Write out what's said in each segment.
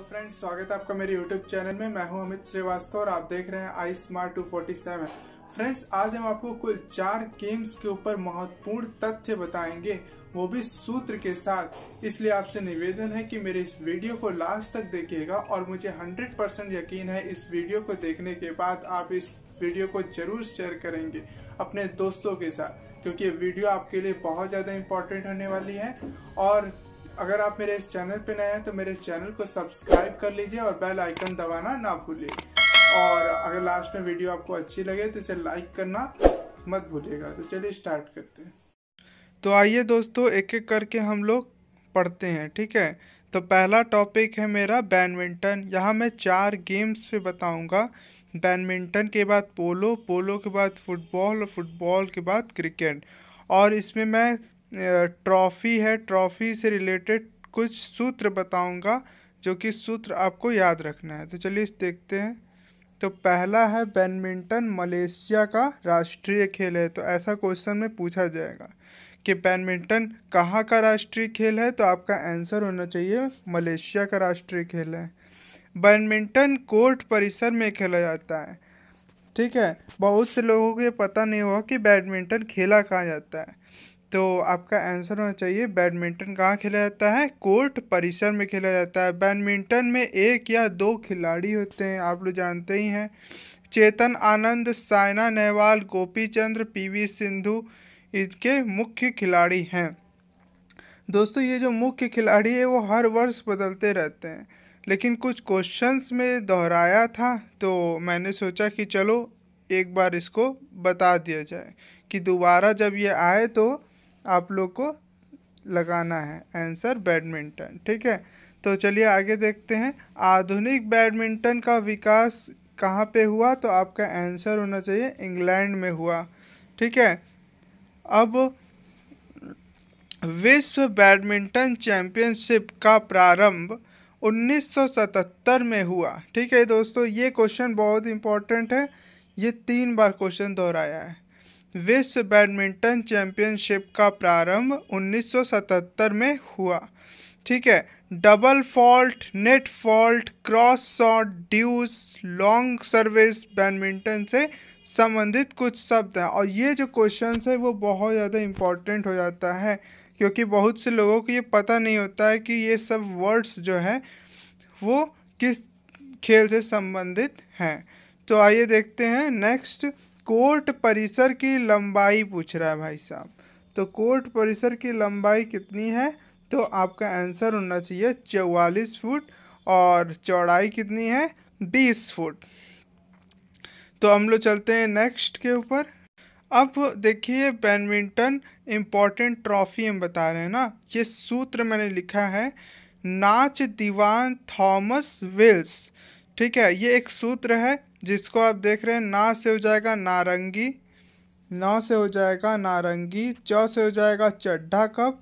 hello friends स्वागत है आपका मेरे यूट्यूब चैनल में मैं हूं अमित श्रीवास्तव और आप देख रहे हैं आई स्मार्ट टू फ्रेंड्स आज हम आपको कुल चार गेम्स के ऊपर महत्वपूर्ण तथ्य बताएंगे वो भी सूत्र के साथ इसलिए आपसे निवेदन है कि मेरे इस वीडियो को लास्ट तक देखिएगा और मुझे 100% यकीन है इस वीडियो को देखने के बाद आप इस वीडियो को जरूर शेयर करेंगे अपने दोस्तों के साथ क्योंकि ये वीडियो आपके लिए बहुत ज़्यादा इम्पोर्टेंट होने वाली है और अगर आप मेरे इस चैनल पर नए हैं तो मेरे इस चैनल को सब्सक्राइब कर लीजिए और बेल आइकन दबाना ना भूलिए और अगर लास्ट में वीडियो आपको अच्छी लगे तो इसे लाइक करना मत भूलिएगा तो चलिए स्टार्ट करते हैं तो आइए दोस्तों एक एक करके हम लोग पढ़ते हैं ठीक है तो पहला टॉपिक है मेरा बैडमिंटन यहाँ मैं चार गेम्स पे बताऊँगा बैडमिंटन के बाद पोलो पोलो के बाद फुटबॉल और फुटबॉल के बाद क्रिकेट और इसमें मैं ट्रॉफ़ी है ट्रॉफ़ी से रिलेटेड कुछ सूत्र बताऊंगा जो कि सूत्र आपको याद रखना है तो चलिए इस देखते हैं तो पहला है बैडमिंटन मलेशिया का राष्ट्रीय खेल है तो ऐसा क्वेश्चन में पूछा जाएगा कि बैडमिंटन कहाँ का राष्ट्रीय खेल है तो आपका आंसर होना चाहिए मलेशिया का राष्ट्रीय खेल है बैडमिंटन कोर्ट परिसर में खेला जाता है ठीक है बहुत से लोगों को ये पता नहीं हुआ कि बैडमिंटन खेला कहाँ जाता है तो आपका आंसर होना चाहिए बैडमिंटन कहाँ खेला जाता है कोर्ट परिसर में खेला जाता है बैडमिंटन में एक या दो खिलाड़ी होते हैं आप लोग जानते ही हैं चेतन आनंद साइना नेहवाल गोपी चंद्र पी सिंधु इनके मुख्य खिलाड़ी हैं दोस्तों ये जो मुख्य खिलाड़ी है वो हर वर्ष बदलते रहते हैं लेकिन कुछ क्वेश्चंस में दोहराया था तो मैंने सोचा कि चलो एक बार इसको बता दिया जाए कि दोबारा जब ये आए तो आप लोग को लगाना है आंसर बैडमिंटन ठीक है तो चलिए आगे देखते हैं आधुनिक बैडमिंटन का विकास कहाँ पे हुआ तो आपका आंसर होना चाहिए इंग्लैंड में हुआ ठीक है अब विश्व बैडमिंटन चैंपियनशिप का प्रारंभ 1977 में हुआ ठीक है दोस्तों ये क्वेश्चन बहुत इंपॉर्टेंट है ये तीन बार क्वेश्चन दोहराया है विश्व बैडमिंटन चैंपियनशिप का प्रारंभ 1977 में हुआ ठीक है double fault net fault cross shot deuce long service badminton से संबंधित कुछ शब्द हैं और ये जो क्वेश्चन है वो बहुत ज़्यादा इम्पॉर्टेंट हो जाता है क्योंकि बहुत से लोगों को ये पता नहीं होता है कि ये सब वर्ड्स जो है वो किस खेल से संबंधित हैं तो आइए देखते हैं नेक्स्ट कोर्ट परिसर की लंबाई पूछ रहा है भाई साहब तो कोर्ट परिसर की लंबाई कितनी है तो आपका आंसर होना चाहिए चौवालीस फुट और चौड़ाई कितनी है बीस फुट तो हम लोग चलते हैं नेक्स्ट के ऊपर अब देखिए बैडमिंटन इम्पॉर्टेंट ट्रॉफी हम बता रहे हैं ना ये सूत्र मैंने लिखा है नाच दीवान थॉमस विल्स ठीक है ये एक सूत्र है जिसको आप देख रहे हैं ना से हो जाएगा नारंगी नौ से हो जाएगा नारंगी चौ से हो जाएगा चड्ढा कप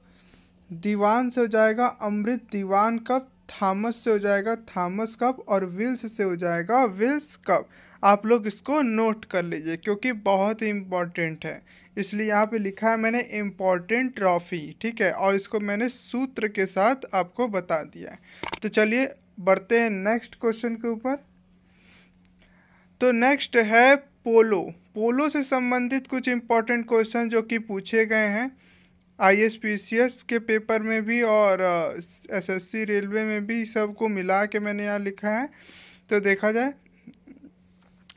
दीवान से हो जाएगा अमृत दीवान कप थामस से हो जाएगा थामस कप और विल्स से हो जाएगा विल्स कप आप लोग इसको नोट कर लीजिए क्योंकि बहुत ही इम्पॉर्टेंट है इसलिए यहाँ पे लिखा है मैंने इम्पॉर्टेंट ट्रॉफी ठीक है और इसको मैंने सूत्र के साथ आपको बता दिया है तो चलिए बढ़ते हैं नेक्स्ट क्वेश्चन के ऊपर तो नेक्स्ट है पोलो पोलो से संबंधित कुछ इम्पॉर्टेंट क्वेश्चन जो कि पूछे गए हैं आई के पेपर में भी और एसएससी uh, रेलवे में भी सबको मिला के मैंने यहाँ लिखा है तो देखा जाए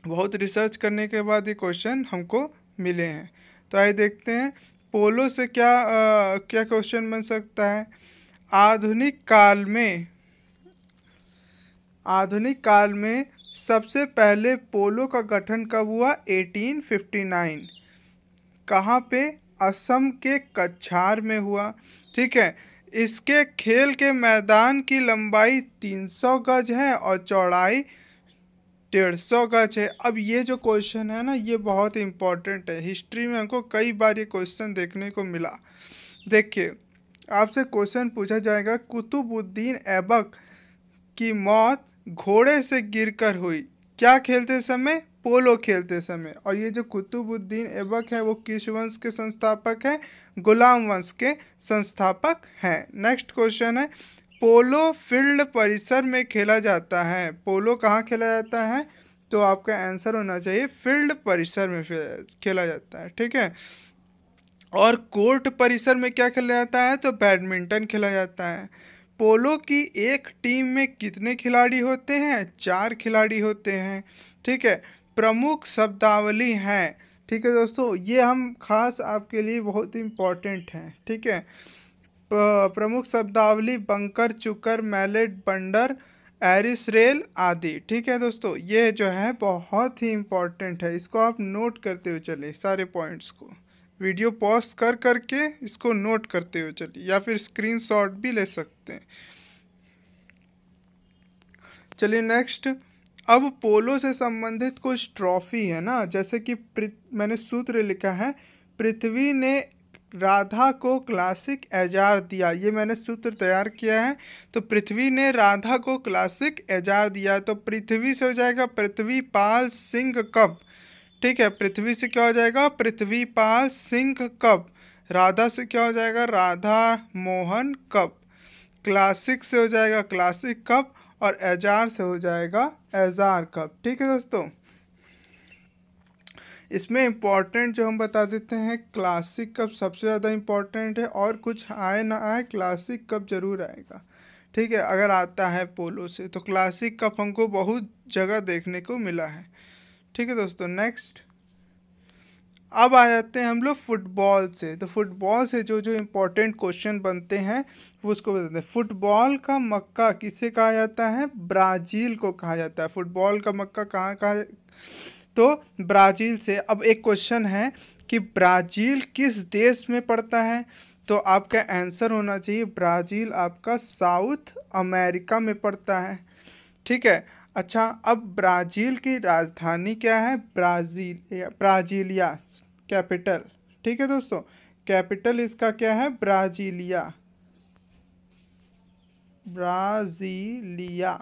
बहुत रिसर्च करने के बाद ये क्वेश्चन हमको मिले हैं तो आइए देखते हैं पोलो से क्या आ, uh, क्या क्वेश्चन बन सकता है आधुनिक काल में आधुनिक काल में सबसे पहले पोलो का गठन कब हुआ 1859 कहाँ पे असम के कछार में हुआ ठीक है इसके खेल के मैदान की लंबाई 300 गज है और चौड़ाई 150 गज है अब ये जो क्वेश्चन है ना ये बहुत इम्पॉर्टेंट है हिस्ट्री में हमको कई बार ये क्वेश्चन देखने को मिला देखिए आपसे क्वेश्चन पूछा जाएगा कुतुबुद्दीन ऐबक की मौत घोड़े से गिरकर हुई क्या खेलते समय पोलो खेलते समय और ये जो कुतुबुद्दीन ऐबक है वो किस वंश के संस्थापक हैं गुलाम वंश के संस्थापक हैं नेक्स्ट क्वेश्चन है पोलो फील्ड परिसर में खेला जाता है पोलो कहाँ खेला जाता है तो आपका आंसर होना चाहिए फील्ड परिसर में खेला जाता है ठीक है और कोर्ट परिसर में क्या खेला जाता है तो बैडमिंटन खेला जाता है पोलो की एक टीम में कितने खिलाड़ी होते हैं चार खिलाड़ी होते हैं ठीक है प्रमुख शब्दावली हैं ठीक है दोस्तों ये हम खास आपके लिए बहुत इम्पॉर्टेंट हैं ठीक है प्रमुख शब्दावली बंकर चुकर मैलेट बंडर एरिस रेल आदि ठीक है दोस्तों ये जो है बहुत ही इम्पॉर्टेंट है इसको आप नोट करते हुए चले सारे पॉइंट्स को वीडियो पॉज कर करके इसको नोट करते हुए चलिए या फिर स्क्रीनशॉट भी ले सकते हैं चलिए नेक्स्ट अब पोलो से संबंधित कुछ ट्रॉफी है ना जैसे कि मैंने सूत्र लिखा है पृथ्वी ने राधा को क्लासिक एजार दिया ये मैंने सूत्र तैयार किया है तो पृथ्वी ने राधा को क्लासिक एजार दिया तो पृथ्वी से हो जाएगा पृथ्वी पाल सिंह कप ठीक है पृथ्वी से क्या हो जाएगा पृथ्वी पाल सिंह कप राधा से क्या हो जाएगा राधा मोहन कप क्लासिक से हो जाएगा क्लासिक कप और एजार से हो जाएगा एजार कप ठीक है दोस्तों इसमें इम्पॉर्टेंट जो हम बता देते हैं क्लासिक कप सबसे ज़्यादा इम्पॉर्टेंट है और कुछ आए ना आए क्लासिक कप ज़रूर आएगा ठीक है अगर आता है पोलो से तो क्लासिक कप हमको बहुत जगह देखने को मिला है ठीक है दोस्तों नेक्स्ट अब आ जाते हैं हम लोग फुटबॉल से तो फुटबॉल से जो जो इम्पोर्टेंट क्वेश्चन बनते हैं वो उसको बताते हैं फुटबॉल का मक्का किसे कहा जाता है ब्राज़ील को कहा जाता है फुटबॉल का मक्का कहाँ कहा तो ब्राज़ील से अब एक क्वेश्चन है कि ब्राज़ील किस देश में पड़ता है तो आपका आंसर होना चाहिए ब्राज़ील आपका साउथ अमेरिका में पड़ता है ठीक है अच्छा अब ब्राज़ील की राजधानी क्या है ब्राज़ील ब्राज़ीलिया कैपिटल ठीक है दोस्तों कैपिटल इसका क्या है ब्राज़ीलिया ब्राज़ीलिया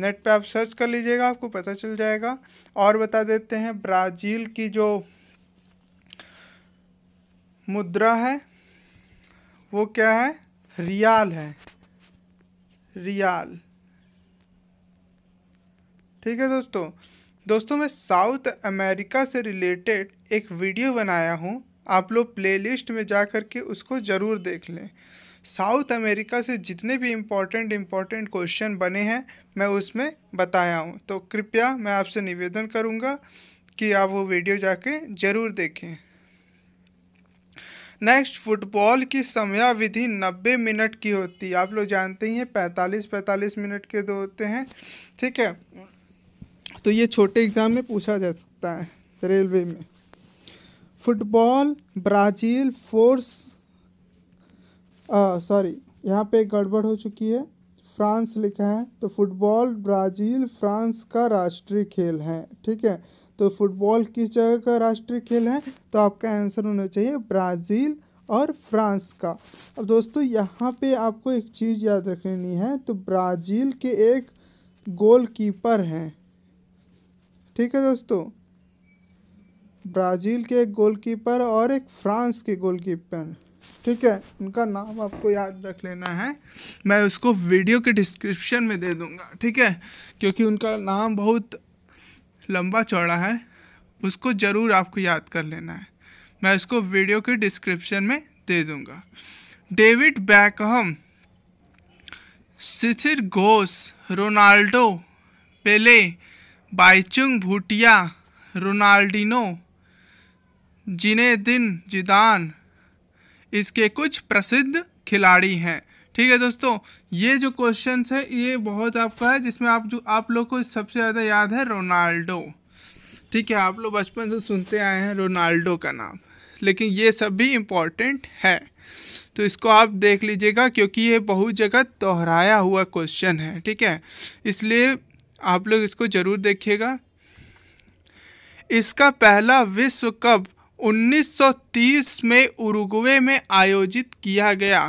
नेट पे आप सर्च कर लीजिएगा आपको पता चल जाएगा और बता देते हैं ब्राज़ील की जो मुद्रा है वो क्या है रियाल है रियाल ठीक है दोस्तों दोस्तों मैं साउथ अमेरिका से रिलेटेड एक वीडियो बनाया हूँ आप लोग प्लेलिस्ट में जा कर के उसको ज़रूर देख लें साउथ अमेरिका से जितने भी इम्पोर्टेंट इम्पॉर्टेंट क्वेश्चन बने हैं मैं उसमें बताया हूँ तो कृपया मैं आपसे निवेदन करूँगा कि आप वो वीडियो जाके ज़रूर देखें नेक्स्ट फुटबॉल की समयाविधि 90 मिनट की होती है आप लोग जानते ही हैं 45 45 मिनट के दो होते हैं ठीक है तो ये छोटे एग्ज़ाम में पूछा जा सकता है रेलवे में फुटबॉल ब्राज़ील फोर्स सॉरी यहाँ पे गड़बड़ हो चुकी है फ्रांस लिखा है तो फुटबॉल ब्राज़ील फ्रांस का राष्ट्रीय खेल है ठीक है तो फुटबॉल किस जगह का राष्ट्रीय खेल है तो आपका आंसर होना चाहिए ब्राज़ील और फ्रांस का अब दोस्तों यहाँ पे आपको एक चीज़ याद रखनी है तो ब्राज़ील के एक गोलकीपर हैं ठीक है दोस्तों ब्राज़ील के एक गोलकीपर और एक फ्रांस के गोलकीपर ठीक है उनका नाम आपको याद रख लेना है मैं उसको वीडियो के डिस्क्रिप्शन में दे दूँगा ठीक है क्योंकि उनका नाम बहुत लंबा चौड़ा है उसको ज़रूर आपको याद कर लेना है मैं उसको वीडियो के डिस्क्रिप्शन में दे दूँगा डेविड बैकहम सिथिर घोष Ronaldo Pele Baichung Bhutia Ronaldinho Zinedine जिदान इसके कुछ प्रसिद्ध खिलाड़ी हैं ठीक है दोस्तों ये जो क्वेश्चन है ये बहुत आपका है जिसमें आप जो आप लोग को सबसे ज़्यादा याद है रोनाल्डो ठीक है आप लोग बचपन से सुनते आए हैं रोनाल्डो का नाम लेकिन ये सब भी इम्पॉर्टेंट है तो इसको आप देख लीजिएगा क्योंकि ये बहुत जगह दोहराया हुआ क्वेश्चन है ठीक है इसलिए आप लोग इसको ज़रूर देखिएगा इसका पहला विश्व कप 1930 में उरुग्वे में आयोजित किया गया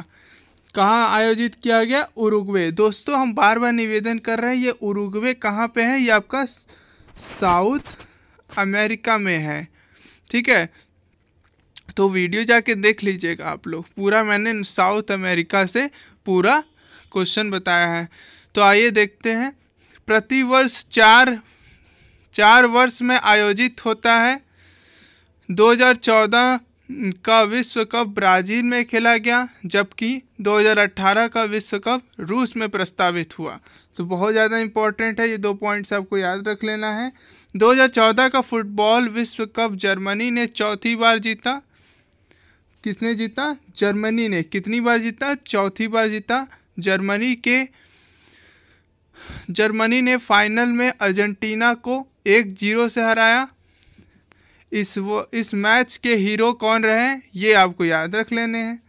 कहाँ आयोजित किया गया उरुग्वे दोस्तों हम बार बार निवेदन कर रहे हैं ये उरुग्वे कहाँ पे है ये आपका साउथ अमेरिका में है ठीक है तो वीडियो जाके देख लीजिएगा आप लोग पूरा मैंने साउथ अमेरिका से पूरा क्वेश्चन बताया है तो आइए देखते हैं प्रतिवर्ष चार चार वर्ष में आयोजित होता है 2014 का विश्व कप ब्राज़ील में खेला गया जबकि 2018 का विश्व कप रूस में प्रस्तावित हुआ तो बहुत ज़्यादा इम्पोर्टेंट है ये दो पॉइंट्स आपको याद रख लेना है 2014 का फुटबॉल विश्व कप जर्मनी ने चौथी बार जीता किसने जीता जर्मनी ने कितनी बार जीता चौथी बार जीता जर्मनी के जर्मनी ने फाइनल में अर्जेंटीना को एक जीरो से हराया इस वो इस मैच के हीरो कौन रहे ये आपको याद रख लेने हैं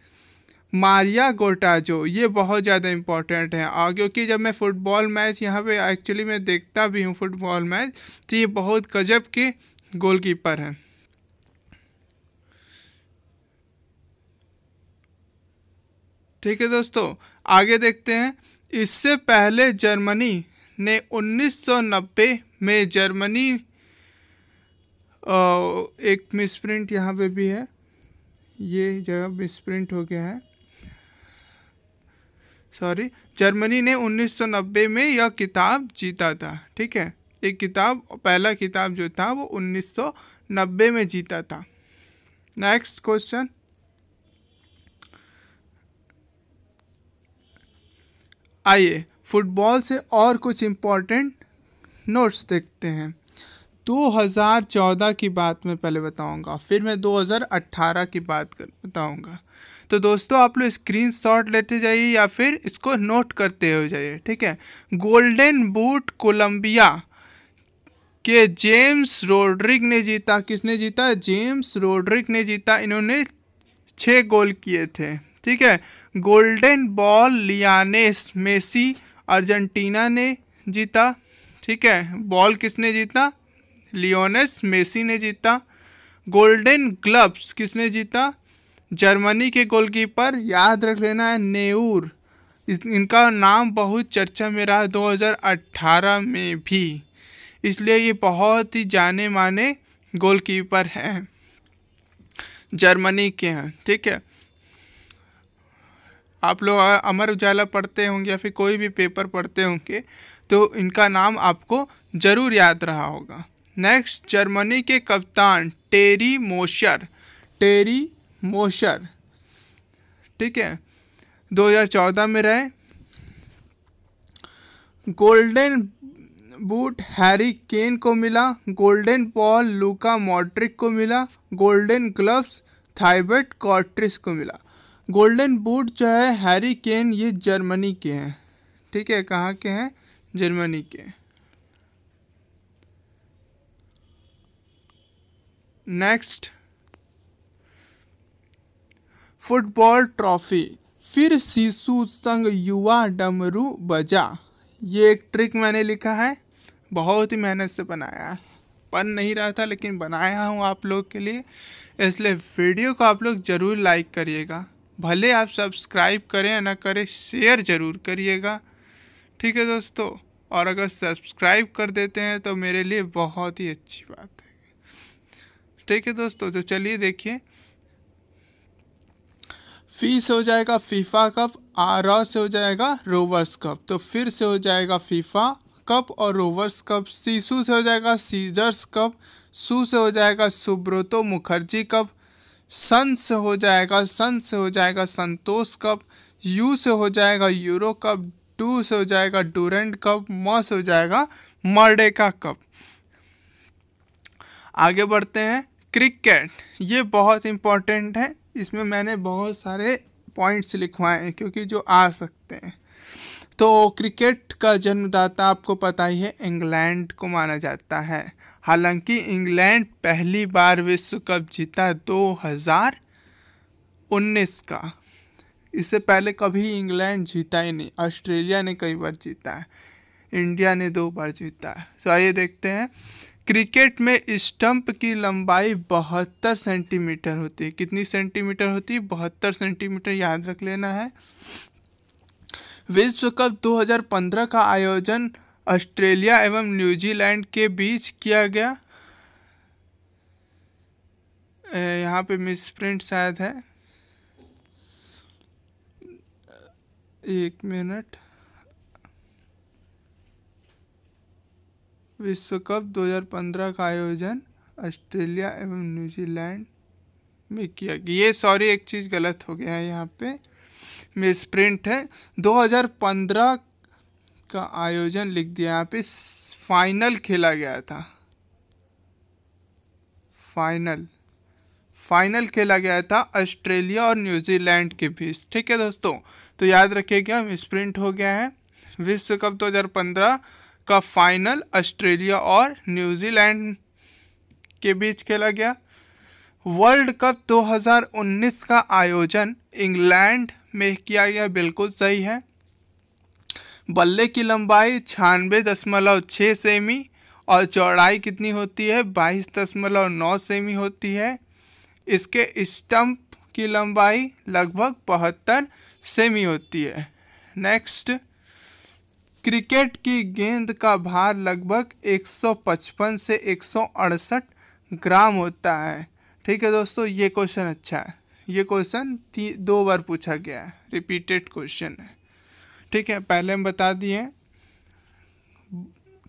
मारिया गोटाजो ये बहुत ज़्यादा इम्पॉर्टेंट है और क्योंकि जब मैं फ़ुटबॉल मैच यहाँ पे एक्चुअली मैं देखता भी हूँ फुटबॉल मैच तो ये बहुत गजब के गोलकीपर हैं ठीक है दोस्तों आगे देखते हैं इससे पहले जर्मनी ने 1990 में जर्मनी एक मिसप्रिंट यहाँ पे भी है ये जगह मिसप्रिंट हो गया है सॉरी जर्मनी ने 1990 में यह किताब जीता था ठीक है एक किताब पहला किताब जो था वो 1990 में जीता था नेक्स्ट क्वेश्चन आइए फुटबॉल से और कुछ इम्पोर्टेंट नोट्स देखते हैं 2014 की बात मैं पहले बताऊंगा फिर मैं 2018 की बात कर बताऊंगा तो दोस्तों आप लोग स्क्रीन शॉट लेते जाइए या फिर इसको नोट करते हो जाइए ठीक है गोल्डन बूट कोलंबिया के जेम्स रोड्रिक ने जीता किसने जीता जेम्स रोड्रिक ने जीता इन्होंने छः गोल किए थे ठीक है golden ball Lionel Messi Argentina ने जीता ठीक है बॉल किसने जीता लियोनेस मेसी ने जीता गोल्डन ग्लब्स किसने जीता जर्मनी के गोलकीपर याद रख लेना है नेऊर इस इनका नाम बहुत चर्चा में रहा 2018 में भी इसलिए ये बहुत ही जाने माने गोलकीपर हैं जर्मनी के हैं ठीक है आप लोग अमर उजाला पढ़ते होंगे या फिर कोई भी पेपर पढ़ते होंगे तो इनका नाम आपको ज़रूर याद रहा होगा नेक्स्ट जर्मनी के कप्तान टेरी मोशर टेरी मोशर ठीक है 2014 में रहे गोल्डन बूट हैरी केन को मिला गोल्डन बॉल लूका मॉड्रिक को मिला गोल्डन ग्लव्स थाइबर्ट कॉट्रिस को मिला गोल्डन बूट जो है हैरी केन ये जर्मनी के हैं ठीक है कहाँ के हैं जर्मनी के नेक्स्ट फुटबॉल ट्रॉफी फिर शिशु संग युवा डमरू बजा ये एक ट्रिक मैंने लिखा है बहुत ही मेहनत से बनाया है बन नहीं रहा था लेकिन बनाया हूँ आप लोग के लिए इसलिए वीडियो को आप लोग ज़रूर लाइक करिएगा भले आप सब्सक्राइब करें या ना करें शेयर ज़रूर करिएगा ठीक है दोस्तों और अगर सब्सक्राइब कर देते हैं तो मेरे लिए बहुत ही अच्छी बात है ठीक है दोस्तों तो चलिए देखिए फी से हो जाएगा फीफा कप आर से हो जाएगा रोवर्स कप तो फिर से हो जाएगा फीफा कप और रोवर्स कप सीसू से हो जाएगा सीजर्स कप सू से हो जाएगा सुब्रतो मुखर्जी कप सन से हो जाएगा सन से हो जाएगा संतोष कप यू से हो जाएगा यूरो कप टू से हो जाएगा डूरेंट कप म से हो जाएगा मर्डेका कप आगे बढ़ते हैं क्रिकेट ये बहुत इम्पोर्टेंट है इसमें मैंने बहुत सारे पॉइंट्स लिखवाए हैं क्योंकि जो आ सकते हैं तो क्रिकेट का जन्मदाता आपको पता ही है इंग्लैंड को माना जाता है हालांकि इंग्लैंड पहली बार विश्व कप जीता 2019 का इससे पहले कभी इंग्लैंड जीता ही नहीं ऑस्ट्रेलिया ने कई बार जीता है इंडिया ने दो बार जीता है सो तो आइए देखते हैं क्रिकेट में स्टंप की लंबाई बहत्तर सेंटीमीटर होती है कितनी सेंटीमीटर होती है बहत्तर सेंटीमीटर याद रख लेना है विश्व कप 2015 का आयोजन ऑस्ट्रेलिया एवं न्यूजीलैंड के बीच किया गया यहाँ पे मिस प्रिंट शायद है एक मिनट विश्व कप 2015 का आयोजन ऑस्ट्रेलिया एवं न्यूजीलैंड में किया गया ये सॉरी एक चीज़ गलत हो गया है यहाँ पे में स्प्रिंट है 2015 का आयोजन लिख दिया यहाँ पे फाइनल खेला गया था फाइनल फाइनल खेला गया था ऑस्ट्रेलिया और न्यूजीलैंड के बीच ठीक है दोस्तों तो याद रखिएगा स्प्रिंट हो गया है विश्व कप 2015 का फाइनल ऑस्ट्रेलिया और न्यूजीलैंड के बीच खेला गया वर्ल्ड कप 2019 का आयोजन इंग्लैंड में किया गया बिल्कुल सही है बल्ले की लंबाई छियानवे दशमलव छः सेमी और चौड़ाई कितनी होती है बाईस दशमलव नौ सेमी होती है इसके स्टंप की लंबाई लगभग बहत्तर सेमी होती है नेक्स्ट क्रिकेट की गेंद का भार लगभग 155 से एक ग्राम होता है ठीक है दोस्तों ये क्वेश्चन अच्छा है ये क्वेश्चन दो बार पूछा गया है रिपीटेड क्वेश्चन है ठीक है पहले हम बता दिए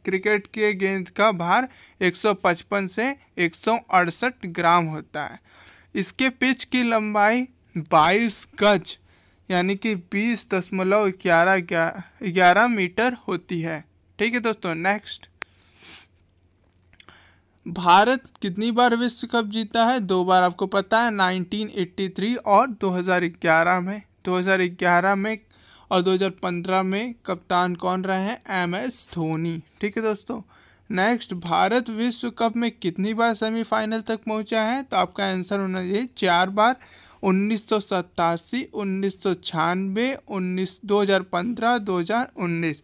क्रिकेट के गेंद का भार 155 से एक ग्राम होता है इसके पिच की लंबाई 22 गज यानी कि बीस दशमलव ग्यारह ग्यारह मीटर होती है ठीक है दोस्तों नेक्स्ट भारत कितनी बार विश्व कप जीता है दो बार आपको पता है 1983 और 2011 में 2011 में और 2015 में कप्तान कौन रहे हैं एम एस धोनी ठीक है दोस्तों नेक्स्ट भारत विश्व कप में कितनी बार सेमीफाइनल तक पहुंचा है तो आपका आंसर होना चाहिए चार बार उन्नीस सौ सतासी उन्नीस सौ उन्नीस दो हज़ार पंद्रह दो हज़ार उन्नीस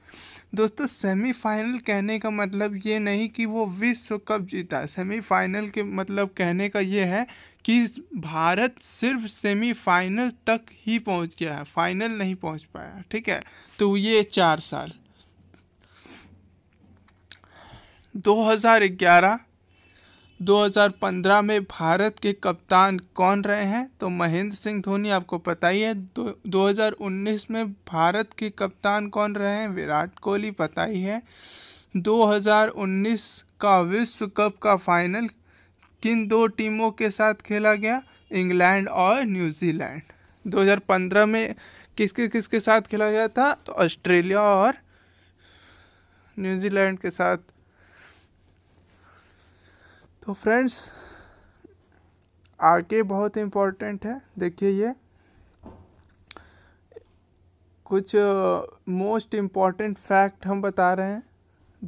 दोस्तों सेमीफाइनल कहने का मतलब ये नहीं कि वो विश्व कप जीता सेमीफाइनल के मतलब कहने का ये है कि भारत सिर्फ सेमीफाइनल तक ही पहुंच गया है फाइनल नहीं पहुंच पाया ठीक है तो ये चार साल 2011 2015 में भारत के कप्तान कौन रहे हैं तो महेंद्र सिंह धोनी आपको पता ही है दो 2019 में भारत के कप्तान कौन रहे हैं विराट कोहली पता ही है 2019 का विश्व कप का फाइनल किन दो टीमों के साथ खेला गया इंग्लैंड और न्यूजीलैंड 2015 में किसके किसके साथ खेला गया था तो ऑस्ट्रेलिया और न्यूजीलैंड के साथ तो फ्रेंड्स आगे बहुत इम्पोर्टेंट है देखिए ये कुछ मोस्ट इम्पॉर्टेंट फैक्ट हम बता रहे हैं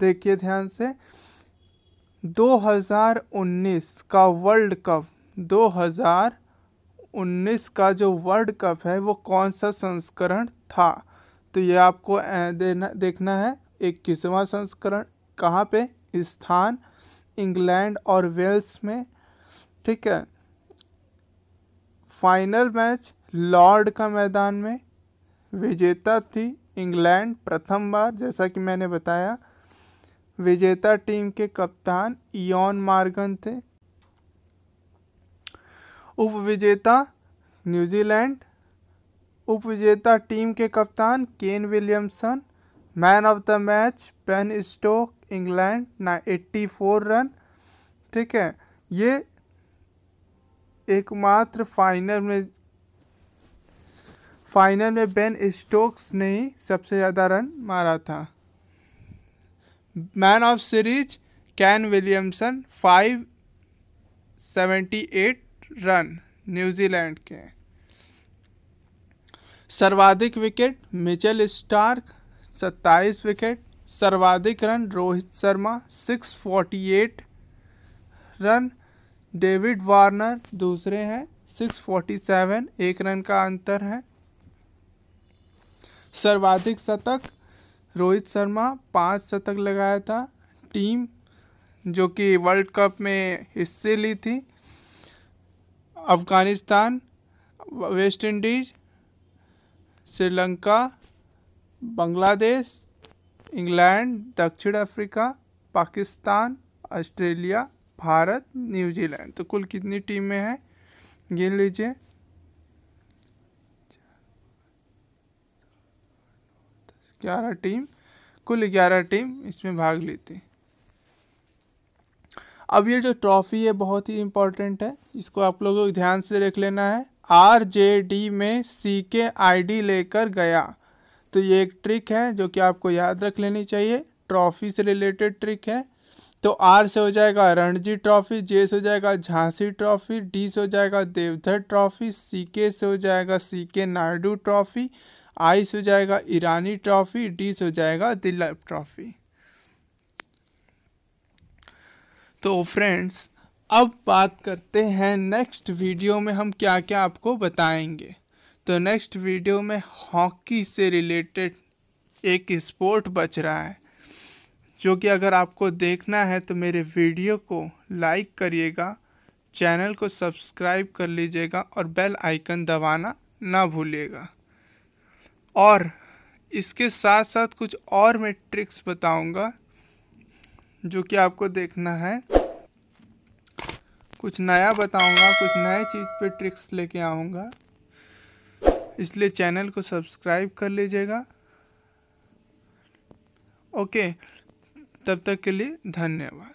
देखिए ध्यान से 2019 का वर्ल्ड कप 2019 का जो वर्ल्ड कप है वो कौन सा संस्करण था तो ये आपको देना देखना है किसवा संस्करण कहाँ पे स्थान इंग्लैंड और वेल्स में ठीक है फाइनल मैच लॉर्ड का मैदान में विजेता थी इंग्लैंड प्रथम बार जैसा कि मैंने बताया विजेता टीम के कप्तान इन मार्गन थे उपविजेता न्यूजीलैंड उपविजेता टीम के कप्तान Kane Williamson man of the match Ben Stokes England ना एट्टी फोर रन ठीक है ये एकमात्र फाइनल में फाइनल में बेन स्टोक्स ने ही सबसे ज़्यादा रन मारा था man of series Kane Williamson five seventy eight run New Zealand के सर्वाधिक विकेट मिचेल स्टार्क सत्ताईस विकेट सर्वाधिक run Rohit Sharma six forty eight run David Warner दूसरे हैं सिक्स फोर्टी सेवन एक रन का अंतर है सर्वाधिक शतक रोहित शर्मा पाँच शतक लगाया था टीम जो कि वर्ल्ड कप में हिस्से ली थी Afghanistan West Indies Sri Lanka Bangladesh England दक्षिण Africa Pakistan Australia Bharat New Zealand तो कुल कितनी टीमें हैं गिन लीजिए ग्यारह टीम कुल ग्यारह टीम इसमें भाग लेती अब ये जो ट्रॉफी है बहुत ही इम्पोर्टेंट है इसको आप लोगों को ध्यान से देख लेना है आर जे डी में सी के आई डी लेकर गया तो ये एक ट्रिक है जो कि आपको याद रख लेनी चाहिए ट्रॉफी से रिलेटेड ट्रिक है तो आर से हो जाएगा रणजी ट्रॉफी जे से हो जाएगा झांसी ट्रॉफी डी से हो जाएगा देवधर ट्रॉफी सी के से हो जाएगा सी के नायडू ट्रॉफी आई से हो जाएगा ईरानी ट्रॉफी डी से हो जाएगा दिलप ट्रॉफी तो फ्रेंड्स अब बात करते हैं नेक्स्ट वीडियो में हम क्या क्या आपको बताएंगे तो नेक्स्ट वीडियो में हॉकी से रिलेटेड एक स्पोर्ट बच रहा है जो कि अगर आपको देखना है तो मेरे वीडियो को लाइक करिएगा चैनल को सब्सक्राइब कर लीजिएगा और बेल आइकन दबाना ना भूलिएगा और इसके साथ साथ कुछ और मैं ट्रिक्स बताऊंगा जो कि आपको देखना है कुछ नया बताऊंगा कुछ नए चीज़ पे ट्रिक्स लेके आऊँगा इसलिए चैनल को सब्सक्राइब कर लीजिएगा ओके तब तक के लिए धन्यवाद